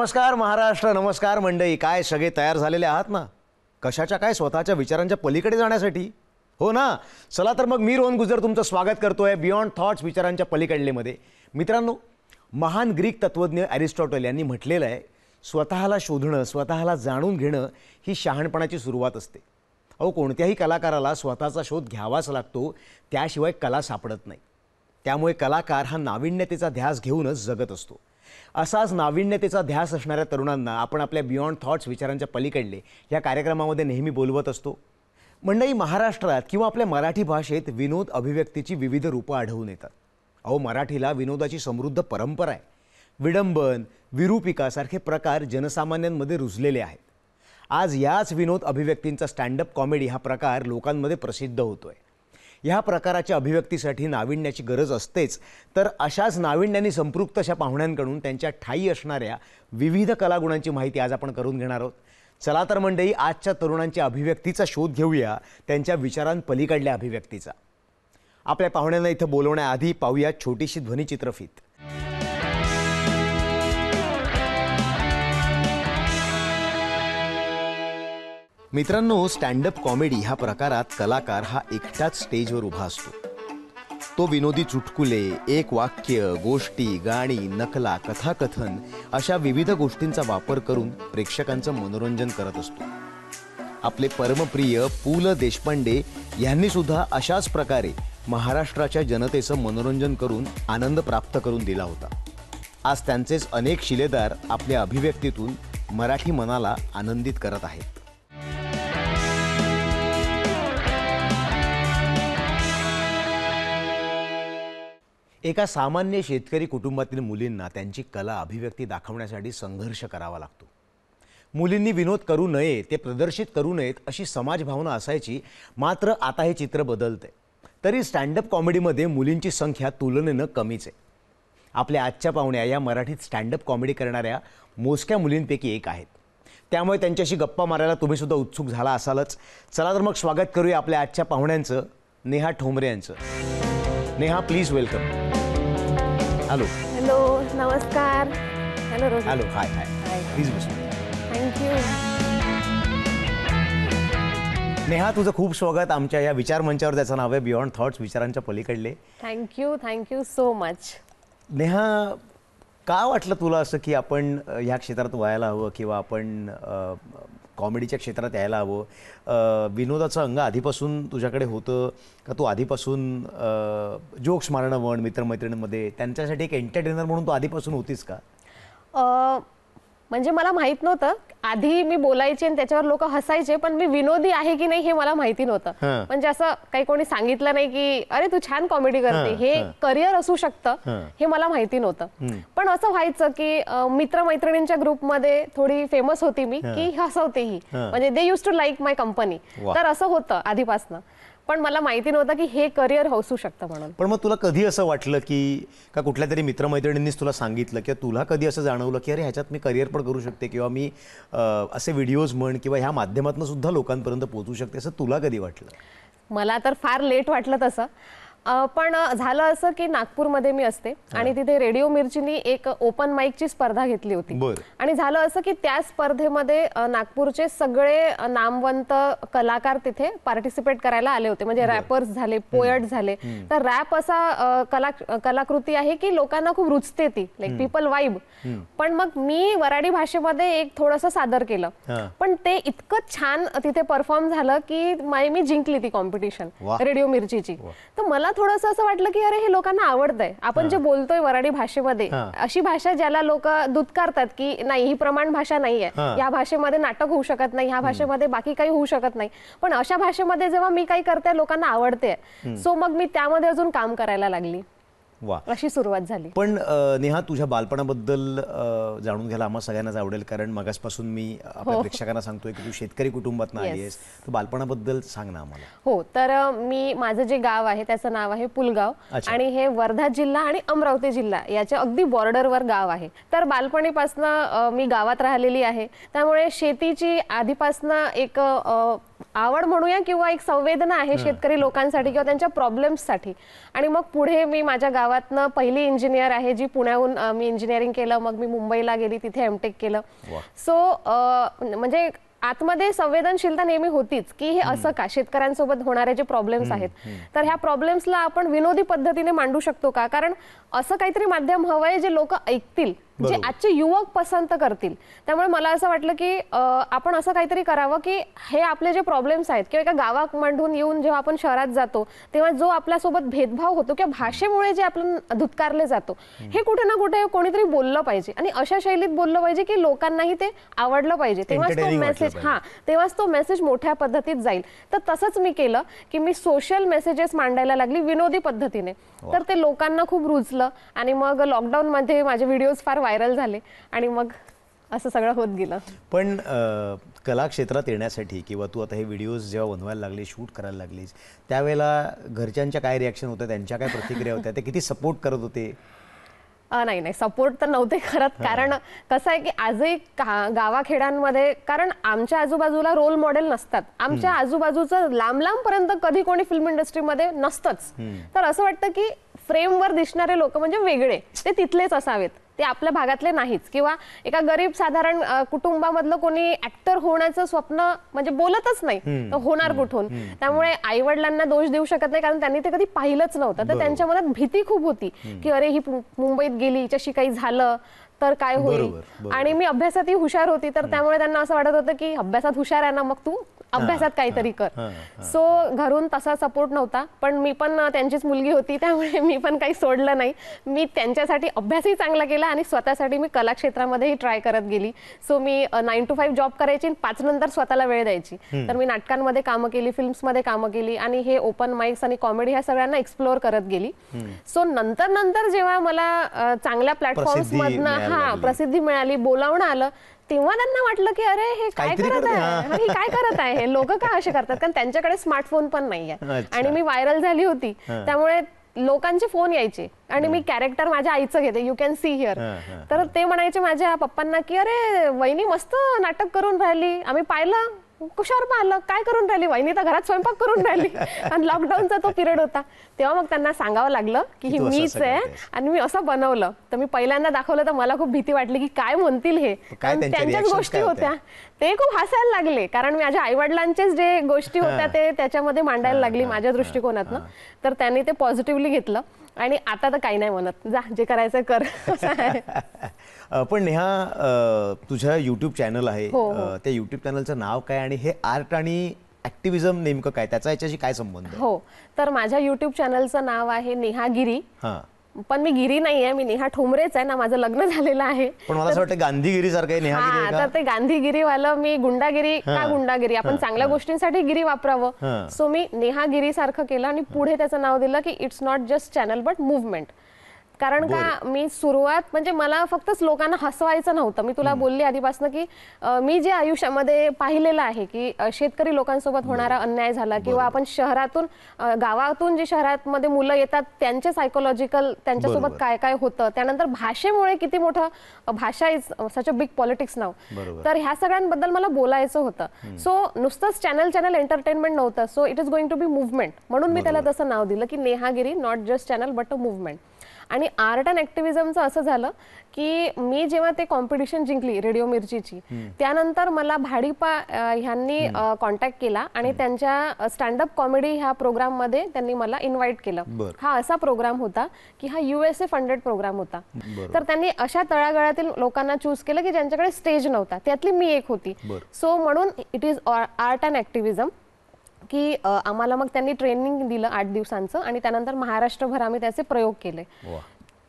नमस्कार महाराष्ट्र नमस्कार मंडई काय सगळे तयार झालेले आहात ना कशाच्या काय स्वतःच्या विचारांच्या पलीकडे जाण्यासाठी हो ना चला तर मग मी रोहन गुजर तुमचं स्वागत करतो आहे बियॉन्ड थॉट्स विचारांच्या पलीकडलेमध्ये मित्रांनो महान ग्रीक तत्वज्ञ ॲरिस्टॉटल यांनी म्हटलेलं आहे स्वतःला शोधणं स्वतःला जाणून घेणं ही शहाणपणाची सुरुवात असते अहो कोणत्याही कलाकाराला स्वतःचा शोध घ्यावाच लागतो त्याशिवाय कला सापडत नाही त्यामुळे कलाकार हा नाविन्यतेचा ध्यास घेऊनच जगत असतो असाच नाविन्यतेचा ध्यास असणाऱ्या तरुणांना आपण आपल्या बियॉन्ड थॉट्स विचारांच्या पलीकडले या कार्यक्रमामध्ये नेहमी बोलवत असतो मंडई महाराष्ट्रात किंवा आपल्या मराठी भाषेत विनोद अभिव्यक्तीची विविध रूपं आढळून येतात अहो मराठीला विनोदाची समृद्ध परंपरा आहे विडंबन विरूपिकासारखे प्रकार जनसामान्यांमध्ये रुजलेले आहेत आज याच विनोद अभिव्यक्तींचा स्टँडअप कॉमेडी हा प्रकार लोकांमध्ये प्रसिद्ध होतो आहे ह्या प्रकाराच्या अभिव्यक्तीसाठी नाविन्याची गरज असतेच तर अशाच नाविन्याने संपृक्त अशा पाहुण्यांकडून त्यांच्या ठाई असणाऱ्या विविध कलागुणांची माहिती आज आपण करून घेणार आहोत चला तर मंडळी आजच्या तरुणांच्या अभिव्यक्तीचा शोध घेऊया त्यांच्या विचारांपलीकडल्या अभिव्यक्तीचा आपल्या पाहुण्यांना इथं बोलवण्याआधी पाहूया छोटीशी ध्वनिचित्रफित मित्रांनो स्टँडअप कॉमेडी ह्या प्रकारात कलाकार हा एकट्याच स्टेजवर उभा असतो तो विनोदी चुटकुले एक वाक्य गोष्टी गाणी नकला कथाकथन अशा विविध गोष्टींचा वापर करून प्रेक्षकांचं मनोरंजन करत असतो आपले परमप्रिय पु ल देशपांडे यांनी सुद्धा अशाच प्रकारे महाराष्ट्राच्या जनतेचं मनोरंजन करून आनंद प्राप्त करून दिला होता आज त्यांचेच अनेक शिलेदार आपल्या अभिव्यक्तीतून मराठी मनाला आनंदित करत आहेत एका सामान्य शेतकरी कुटुंबातील मुलींना त्यांची कला अभिव्यक्ती दाखवण्यासाठी संघर्ष करावा लागतो मुलींनी विनोद करू नये ते प्रदर्शित करू नयेत अशी समाजभावना असायची मात्र आता हे चित्र बदलते तरी स्टँडअप कॉमेडीमध्ये मुलींची संख्या तुलनेनं कमीच आहे आपल्या आजच्या पाहुण्या या मराठीत स्टँडअप कॉमेडी करणाऱ्या मोजक्या मुलींपैकी एक आहेत त्यामुळे त्यांच्याशी गप्पा मारायला तुम्हीसुद्धा उत्सुक झाला असालच चला तर मग स्वागत करूया आपल्या आजच्या पाहुण्यांचं नेहा ठोंबरे यांचं Neha please welcome hello hello नमस्कार हॅलो रोज hello hi hi please thank you Neha तुझं खूप स्वागत आमच्या या विचार मंचावर त्याचं नाव आहे बियॉन्ड थॉट्स विचारांच्या पलीकडले thank you thank you so much Neha का वाटलं तुला असं की आपण ह्या क्षेत्रात व्हायला हवं किंवा आपण कॉमेडीच्या क्षेत्रात यायला हवं विनोदाचं अंग आधीपासून तुझ्याकडे होतं का तू आधीपासून जोक्स मारणं म्हण मित्रमैत्रिणींमध्ये त्यांच्यासाठी एक एंटरटेनर म्हणून तू आधीपासून होतीस का म्हणजे मला माहित नव्हतं आधी मी बोलायचे आणि त्याच्यावर लोक हसायचे पण मी विनोदी आहे की नाही हे मला माहिती नव्हतं म्हणजे असं काही कोणी सांगितलं नाही की अरे तू छान कॉमेडी करते हे करिअर असू शकतं हे मला माहिती नव्हतं पण असं व्हायचं की मित्रमैत्रिणींच्या ग्रुपमध्ये थोडी फेमस होती मी की हसवते ही म्हणजे they use to like my company तर असं होतं आधीपासनं पण मला माहिती नव्हतं की हे करिअर हौसू शकतं म्हणून पण मग तुला कधी असं वाटलं की का कुठल्या तरी मित्रमैत्रिणींनीच तुला सांगितलं किंवा तुला कधी असं जाणवलं की अरे ह्याच्यात मी करिअर पण करू शकते किंवा मी असे व्हिडिओज म्हण किंवा ह्या माध्यमातून सुद्धा लोकांपर्यंत पोहोचू शकते असं तुला कधी वाटलं मला तर फार लेट वाटलं तसं पण झालं असं की नागपूरमध्ये मी असते आणि तिथे रेडिओ मिरचीनी एक ओपन माईकची स्पर्धा घेतली होती आणि झालं असं की त्या स्पर्धेमध्ये नागपूरचे सगळे नामवंत कलाकार तिथे पार्टिसिपेट करायला आले होते म्हणजे रॅपर्स झाले पोयट झाले तर रॅप असा कला कलाकृती आहे की लोकांना खूप रुचते ती लाईक पीपल वाईब पण मग मी वराडी भाषेमध्ये एक थोडस सादर केलं पण ते इतकं छान तिथे परफॉर्म झालं की माय मी जिंकली ती कॉम्पिटिशन रेडिओ मिरचीची तर मला मला थोडस असं वाटलं की अरे हे लोकांना आवडतंय आपण जे बोलतोय वराडी भाषेमध्ये अशी भाषा ज्याला लोक दुत्कारतात की नाही ही प्रमाण भाषा नाहीये या भाषेमध्ये नाटक होऊ शकत नाही ह्या भाषेमध्ये बाकी काही होऊ शकत नाही पण अशा भाषेमध्ये जेव्हा मी काही करते लोकांना आवडते सो मग मी त्यामध्ये अजून काम करायला लागली अशी सुरुवात झाली पण नेहा तुझ्या बालपणाबद्दल जाणून घ्यायला आम्हाला सगळ्यांना आवडेल कारण मगासपासून मी आपल्या हो. प्रेक्षकांना सांगतोय की तू शेतकरी कुटुंबात आहेस तर बालपणाबद्दल सांग ना आम्हाला हो तर मी माझं जे गाव आहे त्याचं नाव आहे पुलगाव आणि हे वर्धा जिल्हा आणि अमरावती जिल्हा याच्या अगदी बॉर्डरवर गाव आहे तर बालपणीपासून मी गावात राहिलेली आहे त्यामुळे शेतीची आधीपासून एक आवड म्हणूया किंवा एक संवेदना आहे शेतकरी लोकांसाठी किंवा त्यांच्या प्रॉब्लेम्ससाठी आणि मग पुढे मी माझ्या गावातनं पहिली इंजिनियर आहे जी पुण्याहून मी इंजिनिअरिंग केलं मग मी मुंबईला गेली तिथे एमटेक केलं सो म्हणजे आतमध्ये संवेदनशीलता नेहमी होतीच की हे असं का शेतकऱ्यांसोबत होणारे जे प्रॉब्लेम्स आहेत तर ह्या प्रॉब्लेम्सला आपण विनोदी पद्धतीने मांडू शकतो का कारण असं काहीतरी माध्यम हवंय जे लोक ऐकतील जे म्हणजे आजचे युवक पसंत करतील त्यामुळे मला असं वाटलं की आपण असं काहीतरी करावं की हे आपले जे प्रॉब्लेम्स आहेत किंवा एका गावात मांडून येऊन जेव्हा आपण शहरात जातो तेव्हा जो आपल्यासोबत भेदभाव होतो किंवा भाषेमुळे जे आपण धुतकारले जातो हे कुठे ना कुठे कोणीतरी बोललं पाहिजे आणि अशा शैलीत बोललं पाहिजे की लोकांनाही ते आवडलं पाहिजे तेव्हाच तो मेसेज हा तेव्हाच तो मेसेज मोठ्या पद्धतीत जाईल तर तसंच मी केलं की मी सोशल मेसेजेस मांडायला लागली विनोदी पद्धतीने तर ते लोकांना खूप रुजलं आणि मग लॉकडाऊन मध्ये माझे व्हिडिओज फार व्हायरल झाले आणि मग असं सगळं होत गेलं पण कला क्षेत्रात येण्यासाठी किंवा तू आता हे व्हिडिओज जेव्हा बनवायला लागले शूट करायला लागलीस त्यावेळेला घरच्यांच्या काय रिॲक्शन होत्या त्यांच्या काय प्रतिक्रिया होत्या ते किती सपोर्ट करत होते नाही नाही सपोर्ट तर नव्हते करत कारण कसं आहे की आजही गावाखेड्यांमध्ये कारण आमच्या आजूबाजूला रोल मॉडेल नसतात आमच्या आजूबाजूचं लांब पर्यंत कधी कोणी फिल्म इंडस्ट्रीमध्ये नसतंच तर असं वाटतं की फ्रेमवर दिसणारे लोक म्हणजे वेगळे ते तिथलेच असावेत ते आपल्या भागातले नाहीच किंवा एका गरीब साधारण कुटुंबामधलं कोणी ऍक्टर होण्याचं स्वप्न म्हणजे बोलतच नाही होणार कुठून त्यामुळे आई वडिलांना दोष देऊ शकत नाही कारण त्यांनी ते कधी पाहिलंच नव्हतं तर त्यांच्या मनात भीती खूप होती की अरे ही मुंबईत गेली हिच्याशी काही झालं तर काय होईल आणि मी अभ्यासातही हुशार होती तर त्यामुळे त्यांना असं वाटत होतं की अभ्यासात हुशार आहे ना मग तू अभ्यासात काहीतरी कर सो घरून तसा सपोर्ट नव्हता पण मी पण त्यांचीच मुलगी होती त्यामुळे मी पण काही सोडलं नाही मी त्यांच्यासाठी अभ्यासही चांगला केला आणि स्वतःसाठी मी कलाक्षेत्रामध्येही ट्राय करत गेली सो मी नाईन टू फाईव्ह जॉब करायची आणि पाच नंतर स्वतःला वेळ द्यायची तर मी नाटकांमध्ये कामं केली फिल्म्समध्ये कामं केली आणि हे ओपन माईक्स आणि कॉमेडी ह्या सगळ्यांना एक्सप्लोअर करत गेली सो नंतर नंतर जेव्हा मला चांगल्या प्लॅटफॉर्म्समधनं हा प्रसिद्धी मिळाली बोलावणं आलं तेव्हा त्यांना वाटलं की अरे हे काय करत आहे हे काय करत आहे हे लोक का असे करतात कारण त्यांच्याकडे स्मार्टफोन पण नाहीये आणि मी व्हायरल झाली होती त्यामुळे लोकांचे फोन यायचे आणि मी कॅरेक्टर माझ्या आईचं घेते यू कॅन सी हिअर तर ते म्हणायचे माझ्या पप्पांना की अरे वहिनी मस्त नाटक करून राहिली आम्ही पाहिलं कशावर मारलं काय करून राहिली वहिनी तर घरात स्वयंपाक करून राहिली आणि लॉकडाऊनचा तो पिरियड होता तेव्हा मग त्यांना सांगावं लागलं की ही मीच आहे आणि मी असं बनवलं तर मी पहिल्यांदा दाखवलं तर मला खूप भीती वाटली की काय म्हणतील हे त्यांच्याच गोष्टी होत्या ते खूप हसायला लागले कारण माझ्या आईवडिलांचेच जे गोष्टी होत्या ते त्याच्यामध्ये मांडायला लागली माझ्या दृष्टिकोनातनं तर त्यांनी ते पॉझिटिव्हली घेतलं आणि आता तर काही नाही म्हणत जा जे करायचं कर पण नेहा तुझ्या युट्यूब चॅनल आहे हो, हो. त्या युट्यूब चॅनलचं नाव काय आणि हे आर्ट आणि ऍक्टिव्हिजम नेमकं काय त्याचा याच्याशी काय संबंध हो तर माझ्या युट्यूब चॅनलचं नाव आहे नेहागिरी हा पण मी गिरी नाही आहे मी नेहा ठोंबरेच आहे ना माझं लग्न झालेलं आहे पण मला वाटतं गांधीगिरी सारखं ते गांधीगिरीवालं मी गुंडागिरी का गुंडागिरी आपण चांगल्या गोष्टींसाठी गिरी वापरावं सो मी नेहागिरी सारखं केलं आणि पुढे त्याचं नाव दिलं की it's not just channel but movement कारण का मी सुरुवात म्हणजे मला फक्तच लोकांना हसवायचं नव्हतं मी तुला बोलली आधीपासून की मी जे आयुष्यामध्ये पाहिलेलं आहे की शेतकरी लोकांसोबत होणारा अन्याय झाला किंवा आपण शहरातून गावातून जे शहरात मध्ये मुलं येतात त्यांचे सायकोलॉजिकल त्यांच्यासोबत काय काय होतं त्यानंतर भाषेमुळे किती मोठं भाषा is such a big politics नाव तर ह्या सगळ्यांबद्दल मला बोलायचं होतं सो नुसतंच चॅनल चॅनल एंटरटेनमेंट नव्हतं so it is going to be movement म्हणून मी त्याला तसं नाव दिलं की नेहागिरी not just channel but a movement आणि आर्ट अँड ॲक्टिव्हिझमचं असं झालं की मी जेव्हा ते कॉम्पिटिशन जिंकली रेडिओ मिरचीची त्यानंतर मला भाडीपा ह्यांनी कॉन्टॅक्ट केला आणि त्यांच्या स्टँडअप कॉमेडी ह्या प्रोग्राममध्ये त्यांनी मला इन्व्हाइट केलं हा असा प्रोग्राम होता की हा युएसए फंडेड प्रोग्राम होता तर त्यांनी अशा तळागाळातील लोकांना चूज केलं की ज्यांच्याकडे स्टेज नव्हता त्यातली मी एक होती सो म्हणून it is art and activism की आम्हाला मग त्यांनी ट्रेनिंग दिलं आठ दिवसांचं आणि त्यानंतर महाराष्ट्रभर आम्ही त्याचे प्रयोग केले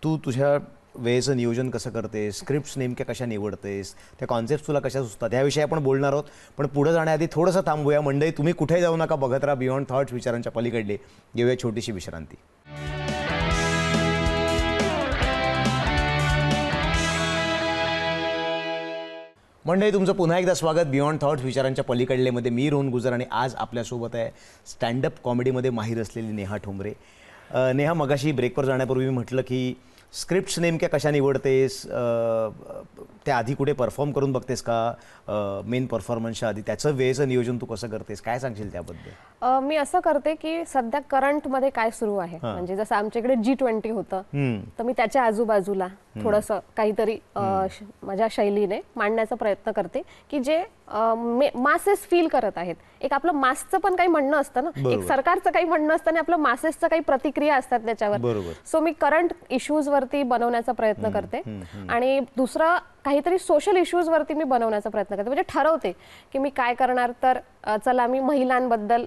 तू तुझ्या वेळेचं नियोजन कसं करतेस स्क्रिप्ट्स नेमक्या कशा निवडतेस त्या कॉन्सेप्ट तुला कशा सुचतात याविषयी आपण बोलणार आहोत पण पुढे जाण्याआधी थोडंसं थांबूया मंडई तुम्ही कुठे जाऊ नका बघत राहा बियॉन्ड थॉट्स विचारांच्या पलीकडले घेऊया छोटीशी विश्रांती मंडळी तुमचं पुन्हा एकदा स्वागत बियॉन्ड थॉट्स विचारांच्या पलीकडलेमध्ये मी रोहन गुजर आणि आज आपल्यासोबत आहे स्टँडअप कॉमेडीमध्ये माहीर असलेली नेहा ठोंबरे नेहा मगाशी ब्रेकवर जाण्यापूर्वी मी म्हटलं की स्क्रिप्ट्स नेमक्या कशा निवडतेस त्या आधी कुठे परफॉर्म करून बघतेस का मेन परफॉर्मन्सच्या आधी त्याचं वेळेचं नियोजन तू कसं करतेस काय सांगशील त्याबद्दल मी असं करते की सध्या करंट मध्ये काय सुरू आहे म्हणजे जसं आमच्याकडे जी ट्वेंटी होतं तर मी त्याच्या आजूबाजूला थोडंसं काहीतरी माझ्या शैलीने मांडण्याचा प्रयत्न करते की जे मासेस फील करत आहेत एक आपलं मासचं पण काही म्हणणं असतं ना एक सरकारचं काही म्हणणं असतं आणि आपलं मासेसचं काही प्रतिक्रिया असतात त्याच्यावर सो मी करंट इश्यूज वरती बनवण्याचा प्रयत्न करते आणि दुसरं काहीतरी सोशल इश्यूज वरती मी बनवण्याचा प्रयत्न करते म्हणजे ठरवते की मी काय करणार तर चला मी महिलांबद्दल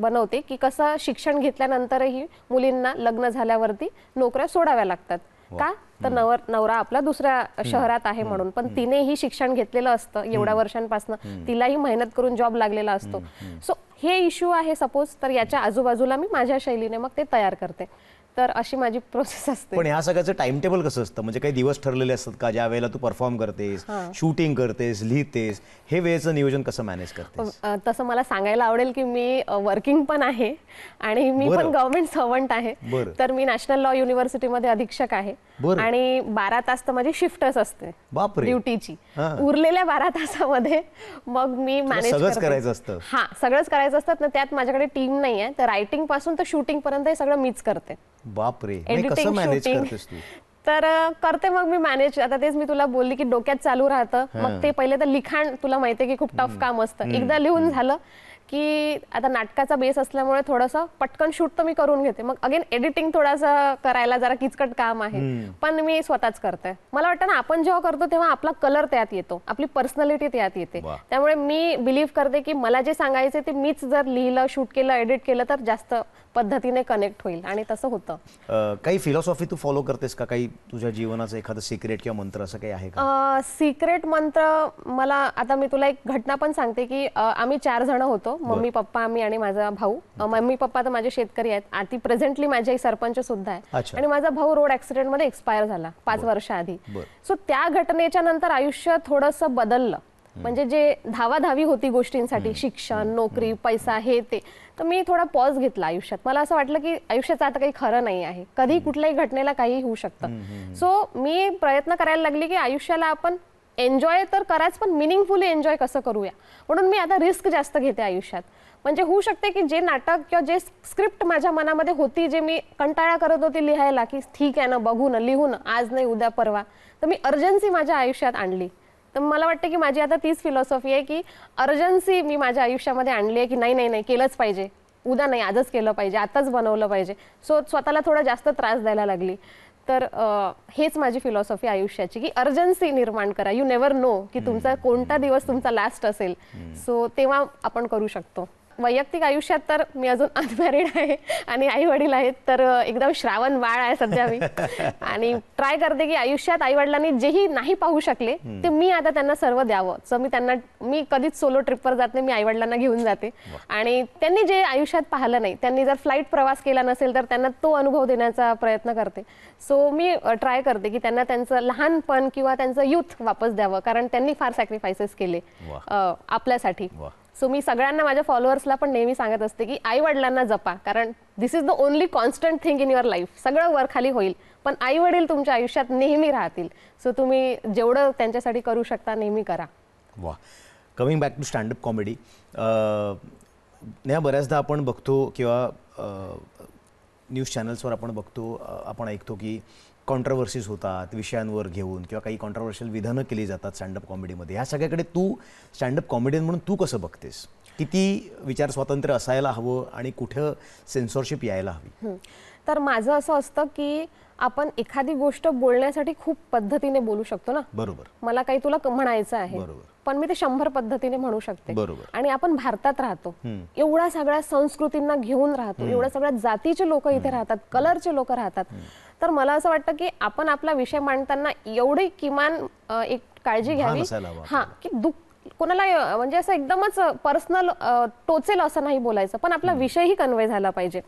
बनवते की कसं शिक्षण घेतल्यानंतरही मुलींना लग्न झाल्यावरती नोकऱ्या सोडाव्या लागतात का तर नवर नवरा आपला दुसऱ्या शहरात आहे म्हणून पण तिनेही शिक्षण घेतलेलं असतं एवढ्या वर्षांपासून तिलाही मेहनत करून जॉब लागलेला असतो सो हे इश्यू आहे सपोज तर याच्या आजूबाजूला मी माझ्या शैलीने मग ते तयार करते तर अशी माझी प्रोसेस असते पण ह्या सगळ्याचं टाइम टेबल कसं असतं म्हणजे काही दिवस ठरलेले असतात का ज्या वेळेला तू परफॉर्म करतेस शूटिंग करतेस लिहितेस हे वेळेचं नियोजन कसं मॅनेज करतेस तसं मला सांगायला आवडेल की मी वर्किंग पण आहे आणि मी पण गव्हर्नमेंट सर्वंट आहे तर मी नॅशनल लॉ युनिव्हर्सिटी मध्ये अधीक्षक आहे आणि बारा तास तर माझी शिफ्टच असते बापरे ड्युटीची उरलेल्या बारा तासामध्ये मग मी मॅनेज करायचं असतं. हा सगळंच करायचं असतं ना त्यात माझ्याकडे टीम नाही आहे तर रायटिंग पासून तर शूटिंग पर्यंत हे सगळं मीच करते बापरे कसं मॅनेज करतेस तू तर करते मग मी मॅनेज आता तेच मी तुला बोलली की डोक्यात चालू राहतं मग ते पहिले तर लिखाण तुला माहितीये की खूप टफ काम असतं एकदा लिहून झालं की आता नाटकाचा बेस असल्यामुळे थोडंसं पटकन शूट तर मी करून घेते मग अगेन एडिटिंग थोडासा करायला जरा किचकट काम आहे पण मी स्वतःच करते मला वाटतं ना आपण जेव्हा करतो तेव्हा आपला कलर त्यात येतो आपली पर्सनॅलिटी त्यात येते त्यामुळे मी बिलीव्ह करते की मला जे सांगायचं ते मीच जर लिहिलं शूट केलं एडिट केलं तर जास्त पद्धतीने कनेक्ट होईल आणि तसं होतं काही फिलॉसॉफी तू फॉलो करतेस का काही तुझ्या जीवनाचं एखादं सिक्रेट किंवा मंत्र असं काही आहे का सिक्रेट मंत्र मला आता मी तुला एक घटना पण सांगते की आम्ही चार जण होतो मम्मी पप्पा आम्ही आणि माझा भाऊ मम्मी पप्पा तर माझे शेतकरी आहेत आधी प्रेझेंटली माझे सरपंच सुद्धा आहे आणि माझा भाऊ रोड ऍक्सिडेंट मध्ये एक्सपायर झाला पाच वर्षाआधी सो त्या घटनेच्या नंतर आयुष्य थोडस बदललं म्हणजे जे धावाधावी होती गोष्टींसाठी शिक्षण नोकरी पैसा हे ते तर मी थोडा पॉज घेतला आयुष्यात मला असं वाटलं की आयुष्याचं आता काही खरं नाही आहे कधी कुठल्याही घटनेला काही होऊ शकतं सो मी प्रयत्न करायला लागली की आयुष्याला आपण एन्जॉय तर कराच पण मिनिंगफुली एन्जॉय कसं करूया म्हणून मी आता रिस्क जास्त घेते आयुष्यात म्हणजे होऊ शकते की जे नाटक किंवा जे स्क्रिप्ट माझ्या मनामध्ये होती जे मी कंटाळा करत होती लिहायला की ठीक आहे ना बघू ना लिहू ना आज नाही उद्या परवा तर मी अर्जन्सी माझ्या आयुष्यात आणली तर मला वाटतं की माझी आता तीच फिलॉसॉफी आहे की अर्जन्सी मी माझ्या आयुष्यामध्ये आणली आहे की नाही नाही नाही केलंच पाहिजे उद्या नाही आजच केलं पाहिजे आताच बनवलं पाहिजे सो स्वतःला थोडा जास्त त्रास द्यायला लागली तर हेच माझी फिलॉसॉफी आयुष्याची की अर्जन्सी निर्माण करा यू नेवर नो की तुमचा कोणता दिवस तुमचा लास्ट असेल सो तेव्हा आपण करू शकतो वैयक्तिक आयुष्यात तर मी अजून अनमॅरिड आहे आणि आई वडील आहेत तर एकदम श्रावण बाळ आहे सध्या मी आणि ट्राय करते की आयुष्यात आई वडिलांनी जेही नाही पाहू शकले ते मी आता त्यांना सर्व द्यावं सो मी त्यांना मी कधीच सोलो ट्रिपवर जात नाही मी आई वडिलांना घेऊन जाते आणि त्यांनी जे आयुष्यात पाहिलं नाही त्यांनी जर फ्लाईट प्रवास केला नसेल तर त्यांना तो अनुभव देण्याचा प्रयत्न करते सो मी ट्राय करते की त्यांना त्यांचं लहानपण किंवा त्यांचं युथ वापस द्यावं कारण त्यांनी फार सॅक्रिफायसेस केले आपल्यासाठी सो मी सगळ्यांना माझ्या फॉलोअर्सला पण नेहमी सांगत असते की आई वडिलांना जपा कारण this is the only constant thing in your life सगळं वर खाली होईल पण आई वडील तुमच्या आयुष्यात नेहमी राहतील सो तुम्ही जेवढं त्यांच्यासाठी करू शकता नेहमी करा वा coming back to standup comedy Neha बऱ्याचदा आपण बघतो किंवा न्यूज चॅनल्सवर आपण बघतो आपण ऐकतो की कॉन्ट्रवर्सीज होतात विषयांवर घेऊन किंवा काही कॉन्ट्रवर्शियल विधानं केली जातात स्टँडअप कॉमेडीमध्ये ह्या सगळ्याकडे तू स्टँडअप कॉमेडियन म्हणून तू कसं बघतेस किती विचार स्वातंत्र्य असायला हवं आणि कुठं सेन्सॉरशिप यायला हवी तर माझं असं असतं की आपण एखादी गोष्ट बोलण्यासाठी खूप पद्धतीने बोलू शकतो ना बरोबर मला काही तुला म्हणायचं आहे पण मी ते शंभर पद्धतीने म्हणू शकते बरोबर आणि आपण भारतात राहतो एवढ्या सगळ्या संस्कृतींना घेऊन राहतो एवढ्या सगळ्या जातीचे लोक इथे राहतात कलरचे लोक राहतात तर मला असं वाटतं की आपण आपला विषय मांडताना एवढी किमान एक काळजी घ्यावी हा की दुःख कोणाला म्हणजे असं एकदमच पर्सनल टोचेल असं नाही बोलायचं पण आपला विषयही कन्व्हे झाला पाहिजे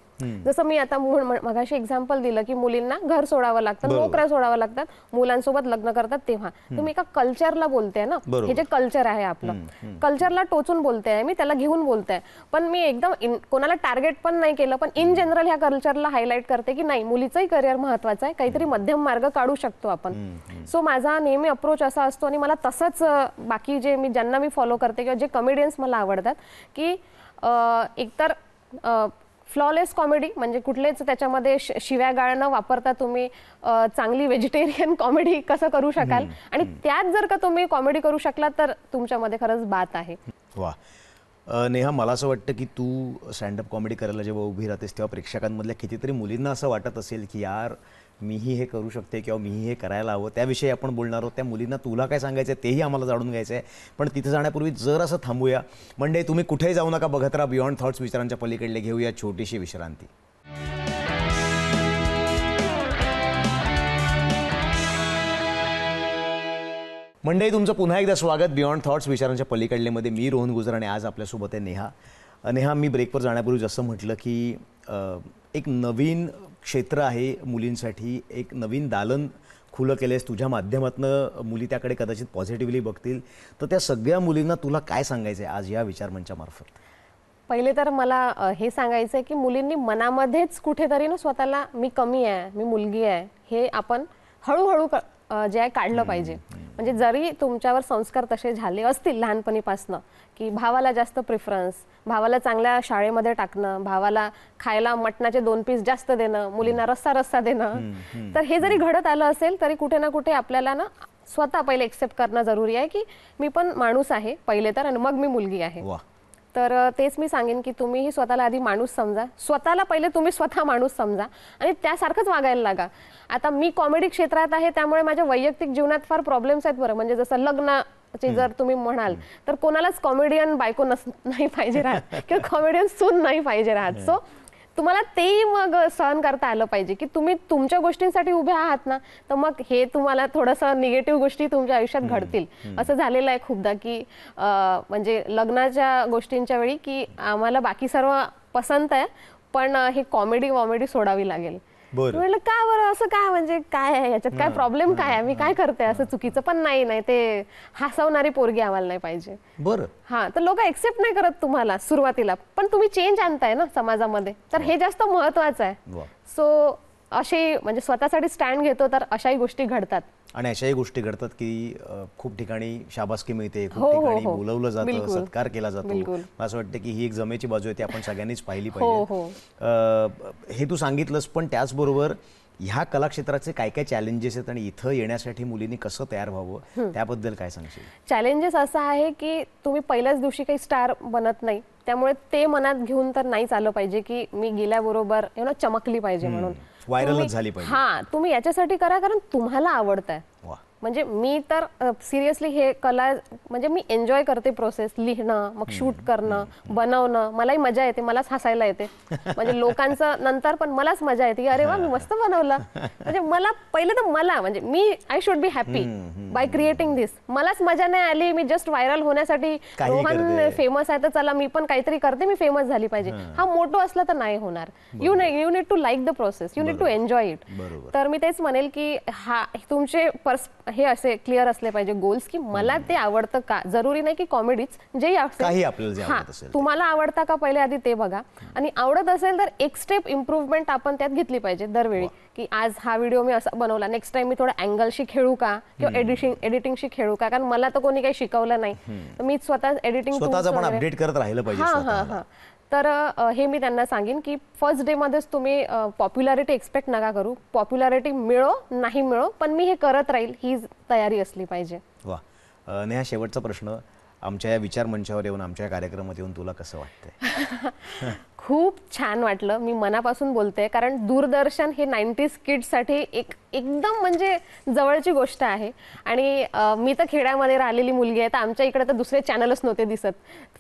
जसं मी आता मगाशी एक्झाम्पल दिलं की मुलींना घर सोडावं लागतं नोकऱ्या सोडावं लागतात मुलांसोबत लग्न करतात तेव्हा तुम्ही एका कल्चरला बोलते ना हे जे कल्चर आहे आपलं कल्चरला टोचून बोलते आहे मी त्याला घेऊन बोलते पण मी एकदम कोणाला टार्गेट पण नाही केलं पण इन जनरल ह्या कल्चरला हायलाईट करते की नाही मुलीचंही करिअर महत्वाचं आहे काहीतरी मध्यम मार्ग काढू शकतो आपण सो माझा नेहमी अप्रोच असा असतो आणि मला तसंच बाकी जे मी ज्यांना मी फॉलो करते किंवा जे कॉमेडियन्स मला आवडतात की एकतर फ्लॉलेस कॉमेडी म्हणजे कुठलेच त्याच्यामध्ये शिव्या गाळणं वापरता तुम्ही चांगली व्हेजिटेरियन कॉमेडी कसं करू शकाल आणि त्यात जर का तुम्ही कॉमेडी करू शकला तर तुमच्यामध्ये खरंच बात आहे वा नेहा मला असं वाटतं की तू स्टँडअप कॉमेडी करायला जेव्हा उभी राहतेस तेव्हा प्रेक्षकांमधल्या कितीतरी मुलींना असं वाटत असेल की यार मीही हे करू शकते किंवा मीही हे करायला हवं त्याविषयी आपण बोलणार आहोत त्या मुलींना तुला काय सांगायचं आहे तेही आम्हाला जाणून घ्यायचं आहे पण तिथे जाण्यापूर्वी जर असं थांबूया म्हणजे तुम्ही कुठेही जाऊ नका बघत राहा बियॉन्ड थॉट्स विचारांच्या पलीकडले घेऊया छोटीशी विश्रांती मंडई तुमचं पुन्हा एकदा स्वागत बियॉन्ड थॉट्स विचारांच्या पलीकडलेमध्ये मी रोहन गुजर आणि आज आपल्यासोबत आहे नेहा नेहा मी ब्रेकवर जाण्यापूर्वी जसं म्हटलं की एक नवीन क्षेत्र आहे मुलींसाठी एक नवीन दालन खुलं केलेस तुझ्या माध्यमातनं मुली त्याकडे कदाचित पॉझिटिव्हली बघतील तर त्या सगळ्या मुलींना तुला काय सांगायचं आहे आज या विचारमंचामार्फत पहिले तर मला हे सांगायचं आहे की मुलींनी मनामध्येच कुठेतरी ना स्वतःला मी कमी आहे मी मुलगी आहे हे आपण हळूहळू जे आहे काढलं पाहिजे म्हणजे जरी तुमच्यावर संस्कार तसे झाले असतील लहानपणीपासनं की भावाला जास्त प्रिफरन्स भावाला चांगल्या शाळेमध्ये टाकणं भावाला खायला मटणाचे दोन पीस जास्त देणं मुलींना रस्सा रस्सा देणं तर हे जरी घडत आलं असेल तरी कुठे ना कुठे आपल्याला ना स्वतः पहिले एक्सेप्ट करणं जरुरी आहे की मी पण माणूस आहे पहिले तर आणि मग मी मुलगी आहे तर तेच मी सांगेन की तुम्हीही स्वतःला आधी माणूस समजा स्वतःला पहिले तुम्ही स्वतः माणूस समजा आणि त्यासारखंच वागायला लागा आता मी कॉमेडी क्षेत्रात आहे त्यामुळे माझ्या वैयक्तिक जीवनात फार प्रॉब्लेम्स आहेत बरं म्हणजे जसं लग्न जर तुम्ही म्हणाल तर कोणालाच कॉमेडियन बायको नस नाही पाहिजे राहत किंवा कॉमेडियन सून नाही पाहिजे राहत सो तुम्हाला तेही मग सहन करता आलं पाहिजे की तुम्ही तुमच्या गोष्टींसाठी उभे आहात ना तर मग हे तुम्हाला थोडंसं निगेटिव्ह गोष्टी तुमच्या आयुष्यात घडतील असं झालेलं आहे खूपदा की म्हणजे लग्नाच्या गोष्टींच्या वेळी की आम्हाला बाकी सर्व पसंत आहे पण हे कॉमेडी वॉमेडी सोडावी लागेल बरं का बरं असं काय म्हणजे काय आहे याच्यात काय प्रॉब्लेम काय आहे मी काय करते असं चुकीचं पण नाही नाही ते हसवणारी पोरगी आम्हाला नाही पाहिजे बरं हा तर लोक एक्सेप्ट नाही करत तुम्हाला सुरुवातीला पण तुम्ही चेंज आणताय ना समाजामध्ये तर हे जास्त महत्वाचं आहे सो असे म्हणजे स्वतःसाठी स्टँड घेतो तर अशाही गोष्टी घडतात आणि अशाही गोष्टी घडतात की खूप ठिकाणी शाबासकी मिळते खूप हो, हो, ठिकाणी हो. बोलवलं जातं सत्कार केला जातो असं वाटतं की ही एक जमेची बाजू आहे ती आपण सगळ्यांनीच पाहिली पाहिजे हे तू सांगितलंस पण त्याचबरोबर ह्या कलाक्षेत्राचे काय काय चॅलेंजेस आहेत आणि इथं येण्यासाठी मुलींनी कसं तयार व्हावं त्याबद्दल काय सांगशील चॅलेंजेस असं आहे की तुम्ही पहिल्याच दिवशी काही स्टार बनत नाही त्यामुळे ते मनात घेऊन तर नाही चाललं पाहिजे की मी गेल्याबरोबर चमकली पाहिजे म्हणून व्हायरलच झाली पाहिजे हा तुम्ही याच्यासाठी करा कारण तुम्हाला आवडत आहे म्हणजे मी तर सिरियसली हे कला म्हणजे मी एन्जॉय करते प्रोसेस लिहिणं मग शूट करणं बनवणं मलाही मजा येते मलाच हसायला येते म्हणजे लोकांचं नंतर पण मलाच मजा येते अरे वा मी मस्त बनवलं म्हणजे मला पहिले तर मला म्हणजे मी I should be happy by creating this मलाच मजा नाही आली मी जस्ट व्हायरल होण्यासाठी रोहन फेमस आहे तर चला मी पण काहीतरी करते मी फेमस झाली पाहिजे हा मोठं असला तर नाही होणार you you need to like the process you need to enjoy it तर मी तेच म्हणेल की हा तुमचे पर्स हे असे क्लिअर असले पाहिजे गोल्स की मला ते आवडतं का जरुरी नाही की कॉमेडीच जे तुम्हाला आवडता का पहिले आधी ते बघा आणि आवडत असेल तर एक स्टेप इम्प्रुव्हमेंट आपण त्यात घेतली पाहिजे दरवेळी की आज हा व्हिडिओ मी असा बनवला नेक्स्ट टाइम मी थोडा अँगलशी खेळू का किंवा एडिटिंग एडिटिंगशी खेळू का कारण मला तर कोणी काही शिकवलं नाही तर मी स्वतः एडिटिंग अपडेट करत राहिलं पाहिजे हा हा तर हे मी त्यांना सांगेन की फर्स्ट डे मध्येच तुम्ही पॉप्युलॅरिटी एक्सपेक्ट नका करू पॉप्युलॅरिटी मिळो नाही मिळो पण मी हे करत राहील ही तयारी असली पाहिजे वा नेहा शेवटचा प्रश्न आमच्या या विचार मंचावर येऊन आमच्या कार्यक्रमात येऊन तुला कसं वाटतंय खूप छान वाटलं मी मनापासून बोलते कारण दूरदर्शन हे नाईन्टीज किड्ससाठी एक एकदम म्हणजे जवळची गोष्ट आहे आणि मी तर खेड्यामध्ये राहिलेली मुलगी आहे तर आमच्या इकडे तर दुसरे चॅनलच नव्हते दिसत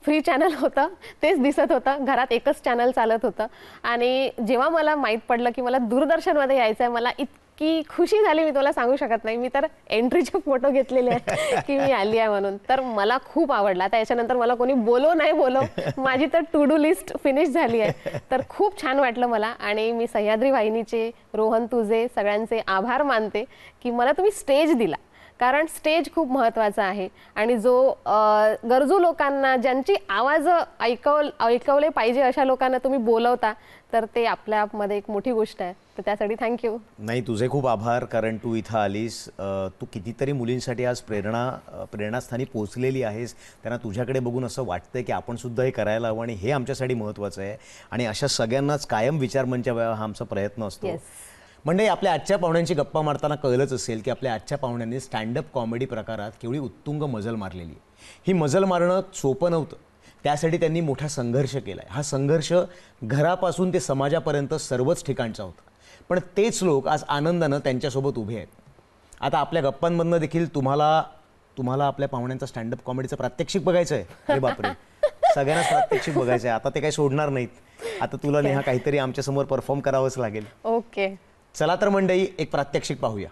फ्री चॅनल होतं तेच दिसत होतं घरात एकच चॅनल चालत होतं आणि जेव्हा मला माहीत पडलं की मला दूरदर्शनमध्ये यायचं आहे मला इत की खुशी झाली मी तुला सांगू शकत नाही मी तर एंट्रीचे फोटो घेतलेले आहेत की मी आली आहे म्हणून तर मला खूप आवडला आता याच्यानंतर मला कोणी बोलो नाही बोलो माझी तर टू डू लिस्ट फिनिश झाली आहे तर खूप छान वाटलं मला आणि मी सह्याद्री वाहिनीचे रोहन तुझे सगळ्यांचे आभार मानते की मला तुम्ही स्टेज दिला कारण स्टेज खूप महत्वाचा आहे आणि जो गरजू लोकांना ज्यांची आवाज ऐकव ऐकवले पाहिजे अशा लोकांना तुम्ही बोलवता तर ते आपल्या आपमध्ये एक मोठी गोष्ट आहे तर त्यासाठी थँक्यू नाही तुझे खूप आभार कारण तू इथं आलीस तू कितीतरी मुलींसाठी आज प्रेरणा प्रेरणास्थानी पोचलेली आहेस त्यांना तुझ्याकडे बघून असं वाटतंय की आपण सुद्धा हे करायला हवं आणि हे आमच्यासाठी महत्त्वाचं आहे आणि अशा सगळ्यांनाच कायम विचार व्हावा हा आमचा प्रयत्न असतो म्हणजे आपल्या आजच्या पाहुण्यांची गप्पा मारताना कळलंच असेल की आपल्या आजच्या पाहुण्यांनी स्टँडअप कॉमेडी प्रकारात केवढी उत्तुंग मजल मारलेली आहे ही मजल मारणं सोपं नव्हतं त्यासाठी त्यांनी मोठा संघर्ष केला हा संघर्ष घरापासून ते समाजापर्यंत सर्वच ठिकाणचा होता पण तेच लोक आज आनंदानं त्यांच्यासोबत उभे आहेत आता आपल्या गप्पांमधनं देखील तुम्हाला तुम्हाला आपल्या पाहुण्यांचा स्टँडअप कॉमेडीचं प्रात्यक्षिक बघायचं आहे हे बापरे सगळ्यांनाच प्रात्यक्षिक बघायचं आहे आता ते काही सोडणार नाहीत आता तुला नेहा काहीतरी आमच्यासमोर परफॉर्म करावंच लागेल ओके चला तर मंडळी एक प्रात्यक्षिक पाहूया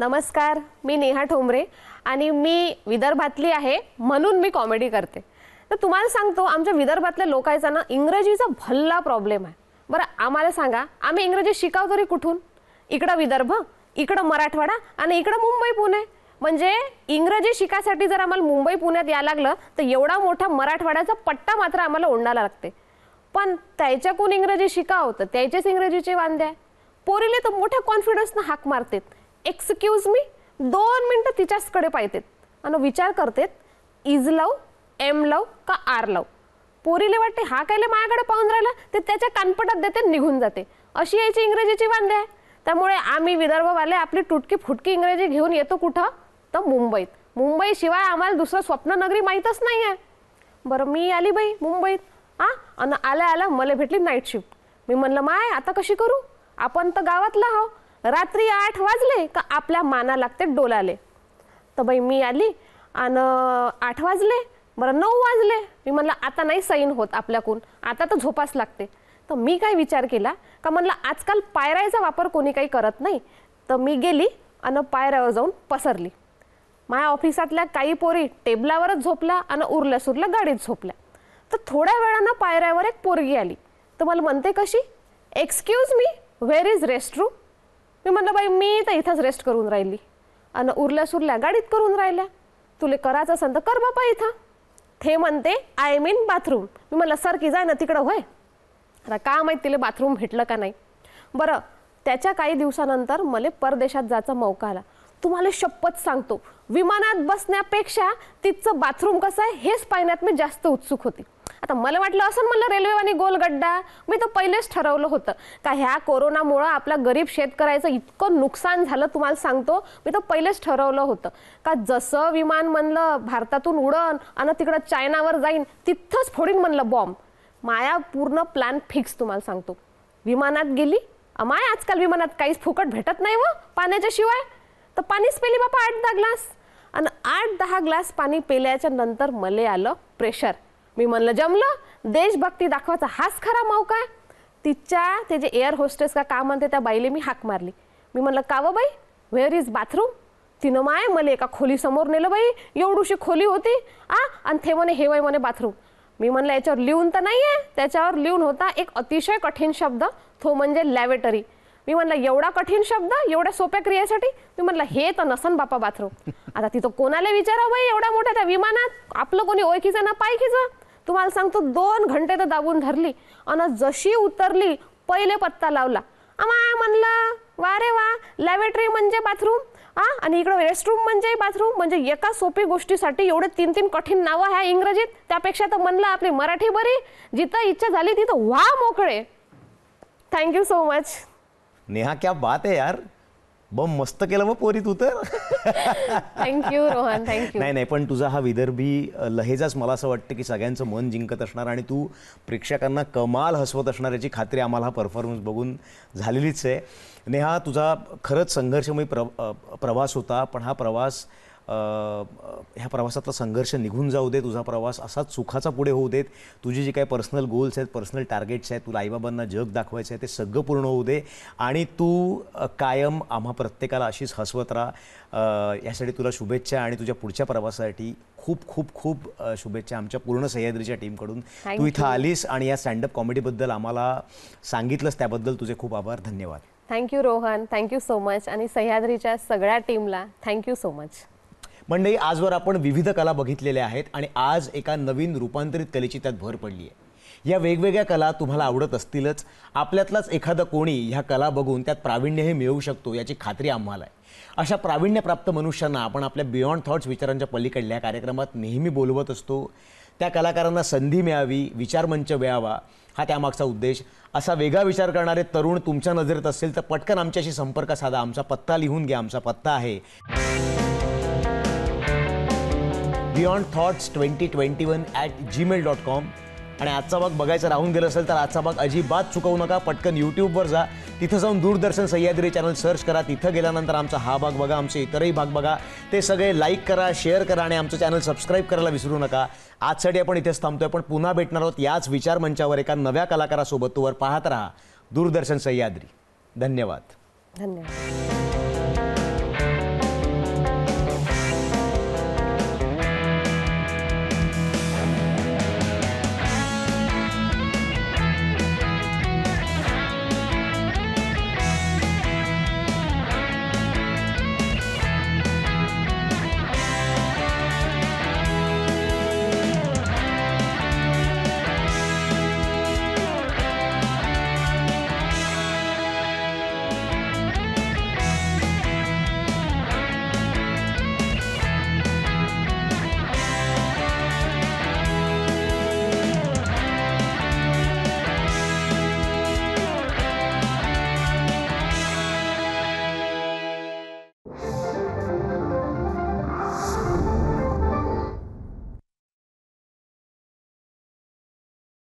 नमस्कार मी नेहा ठोंबरे आणि मी विदर्भातली आहे म्हणून मी कॉमेडी करते तर तुम्हाला सांगतो आमच्या विदर्भातल्या लोकांचा ना इंग्रजीचा भल्ला प्रॉब्लेम आहे बरं आम्हाला सांगा आम्ही इंग्रजी शिकाव तरी कुठून इकडं विदर्भ इकडं मराठवाडा आणि इकडं मुंबई पुणे म्हणजे इंग्रजी शिकायसाठी जर आम्हाला मुंबई पुण्यात यायला लागलं तर एवढा मोठा मराठवाड्याचा पट्टा मात्र आम्हाला ओढायला लागते पण त्याच्याकून इंग्रजी शिकावं तर त्याचेच इंग्रजीचे वांदे आहे पोरीले तर मोठ्या कॉन्फिडन्सनं हाक मारतेत एक्सक्यूज मी दोन मिनटं तिच्याचकडे पाहतेत आणि विचार करतेत इज लव एम लव का आर लव पोरीले वाटते हा कायले माझ्याकडे पाहून राहिला ते त्याच्या कानपटात देते निघून जाते अशी यायची इंग्रजीची वांदे आहे त्यामुळे आम्ही विदर्भवाले आपली तुटकी फुटकी इंग्रजी घेऊन येतो कुठं तर मुंबईत मुंबईशिवाय आम्हाला दुसरं स्वप्ननगरी माहीतच नाही आहे बरं मी आली बाई मुंबईत आ आणि आल्या आल्या मला भेटली नाईट शिफ्ट मी म्हणलं माय आता कशी करू आपण तर गावातला आहो रात्री आठ वाजले का आपल्या माना लागते डोलाले तर बाई मी आली आणि आठ वाजले बरं नऊ वाजले मी म्हणलं आता नाही सैन होत आपल्याकून आता तर झोपास लागते तर मी काय विचार केला का म्हणलं आजकाल पायऱ्याचा वापर कोणी काही करत नाही तर मी गेली आणि पायऱ्यावर जाऊन पसरली माझ्या ऑफिसातल्या काही पोरी टेबलावरच झोपल्या आणि उरल्या सुरल्या गाडीत झोपल्या तर थोड्या वेळानं पायऱ्यावर एक पोरगी आली तर मला म्हणते कशी excuse me where is restroom मी म्हणलं बाई मी तर इथंच रेस्ट करून राहिली आणि उरल्या सुरल्या गाडीत करून राहिल्या तुले करायचं असेल तर कर बापा इथं थे म्हणते आय मीन बाथरूम मी म्हणलं सरकी जाय ना तिकडं होय आता का माहीत तिला बाथरूम भेटलं का नाही बरं त्याच्या काही दिवसानंतर मला परदेशात जायचा मौका आला तुम्हाला शपथ सांगतो विमानात बसण्यापेक्षा तिचं बाथरूम कसं आहे हेच पाहण्यात मी जास्त उत्सुक होती आता मला वाटलं असं म्हणलं रेल्वेवाणी गोल गड्डा मी तर पहिलेच ठरवलं होतं का ह्या कोरोनामुळं आपला गरीब शेतकऱ्याचं इतकं नुकसान झालं तुम्हाला सांगतो मी तर पहिलेच ठरवलं होतं का जसं विमान म्हणलं भारतातून उडन आणि तिकडं चायनावर जाईन तिथंच फोडीन म्हणलं बॉम्ब माया पूर्ण प्लॅन फिक्स तुम्हाला सांगतो विमानात गेली माय आजकाल विमानात काहीच फुकट भेटत नाही व पाण्याच्या शिवाय तर पाणीच पेली बापा आठ दहा ग्लास आणि आठ दहा ग्लास पाणी पेल्याच्या नंतर मले आलं प्रेशर मी म्हणलं जमलं देशभक्ती दाखवायचा हाच खरा मौका आहे तिच्या ते जे एअर होस्टेस का काम म्हणते त्या बाईले मी हाक मारली मी म्हणलं का बाई व्हेअर इज बाथरूम तिनं माय मला एका खोलीसमोर नेलं बाई एवढीशी खोली होती आ आणि ते म्हणे हे वय म्हणे बाथरूम मी म्हणलं याच्यावर लिहून तर नाही आहे त्याच्यावर लिहून होता एक अतिशय कठीण शब्द तो म्हणजे लॅबेटरी मी म्हणलं एवढा कठीण शब्द एवढ्या सोप्या क्रियेसाठी मी म्हणलं हे तर नसन बापा बाथरूम आता तिथं कोणाला विचारावं एवढ्या मोठ्या त्या विमानात आपलं कोणी ओळखीचं ना पायखीचं तुम्हाला सांगतो दोन घंटे तर दाबून धरली आणि जशी उतरली पहिले पत्ता लावला आम्हा म्हणलं वा रे वा लॅबेटरी म्हणजे बाथरूम आ आणि इकडं रेस्टरूम म्हणजे बाथरूम म्हणजे एका सोपी गोष्टीसाठी एवढे तीन तीन कठीण नावं ह्या इंग्रजीत त्यापेक्षा तर म्हणलं आपली मराठी बरी जिथं इच्छा झाली तिथं वा मोकळे थँक्यू सो मच नेहा क्या बात आहे यार ब मस्त केलं मग पोरी तू तर थँक्यू रोहन थँक्यू नाही नाही पण तुझा हा विदर्भी लहेजाच मला असं वाटतं की सगळ्यांचं मन जिंकत असणार आणि तू प्रेक्षकांना कमाल हसवत असणार याची खात्री आम्हाला हा परफॉर्मन्स बघून झालेलीच आहे नेहा तुझा खरंच संघर्षमयी प्र प्रवास होता पण हा प्रवास ह्या प्रवासातला संघर्ष निघून जाऊ दे तुझा प्रवास असाच सुखाचा पुढे होऊ देत तुझे जे काही पर्सनल गोल्स आहेत पर्सनल टार्गेट्स आहेत तुला आईबाबांना जग दाखवायचं आहे ते सगळं पूर्ण होऊ दे आणि तू कायम आम्हा प्रत्येकाला अशीच हसवत राहा यासाठी तुला शुभेच्छा आणि तुझ्या पुढच्या प्रवासासाठी खूप खूप खूप शुभेच्छा आमच्या पूर्ण सह्याद्रीच्या टीमकडून तू इथं आलीस आणि या स्टँडअप कॉमेडीबद्दल आम्हाला सांगितलंस त्याबद्दल तुझे खूप आभार धन्यवाद thank you Rohan thank you so much आणि सह्याद्रीच्या सगळ्या टीमला थँक्यू सो मच मंडई आजवर आपण विविध कला बघितलेल्या आहेत आणि आज एका नवीन रूपांतरित कलेची त्यात भर पडली आहे या वेगवेगळ्या कला तुम्हाला आवडत असतीलच आपल्यातलाच एखादं कोणी ह्या कला बघून त्यात प्रावीण्यही हे मिळवू शकतो याची खात्री आम्हाला आहे अशा प्राविण्यप्राप्त मनुष्यांना आपण आपल्या बियॉन्ड थॉट्स विचारांच्या पलीकडल्या कार्यक्रमात नेहमी बोलवत असतो त्या कलाकारांना संधी मिळावी विचारमंच मिळावा हा त्यामागचा उद्देश असा वेगळा विचार करणारे तरुण तुमच्या नजरेत असेल तर पटकन आमच्याशी संपर्क साधा आमचा पत्ता लिहून घ्या आमचा पत्ता आहे beyond thoughts twenty twenty one at Gmail dot com आणि आजचा भाग बघायचा राहून गेलं असेल तर आजचा भाग अजिबात चुकवू नका पटकन यूट्यूबवर जा तिथं जाऊन दूरदर्शन सह्याद्री चॅनल सर्च करा तिथं गेल्यानंतर आमचा हा भाग बघा आमचे इतरही भाग बघा ते सगळे लाईक करा शेअर करा आणि आमचं चॅनल सबस्क्राईब करायला विसरू नका आजसाठी आपण इथेच थांबतोय पण पुन्हा भेटणार आहोत याच विचार मंचावर एका नव्या कलाकारासोबत तोवर पाहत राहा दूरदर्शन सह्याद्री धन्यवाद धन्यवाद